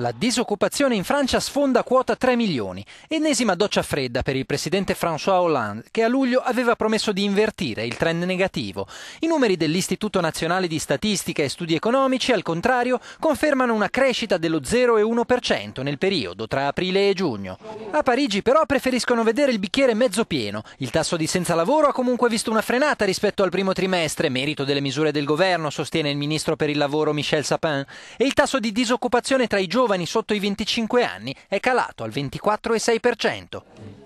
La disoccupazione in Francia sfonda quota 3 milioni, ennesima doccia fredda per il presidente François Hollande che a luglio aveva promesso di invertire il trend negativo. I numeri dell'Istituto Nazionale di Statistica e Studi Economici, al contrario, confermano una crescita dello 0,1% nel periodo tra aprile e giugno. A Parigi però preferiscono vedere il bicchiere mezzo pieno. Il tasso di senza lavoro ha comunque visto una frenata rispetto al primo trimestre, merito delle misure del governo, sostiene il ministro per il lavoro Michel Sapin, e il tasso di disoccupazione tra i giovani giovani sotto i 25 anni è calato al 24,6%.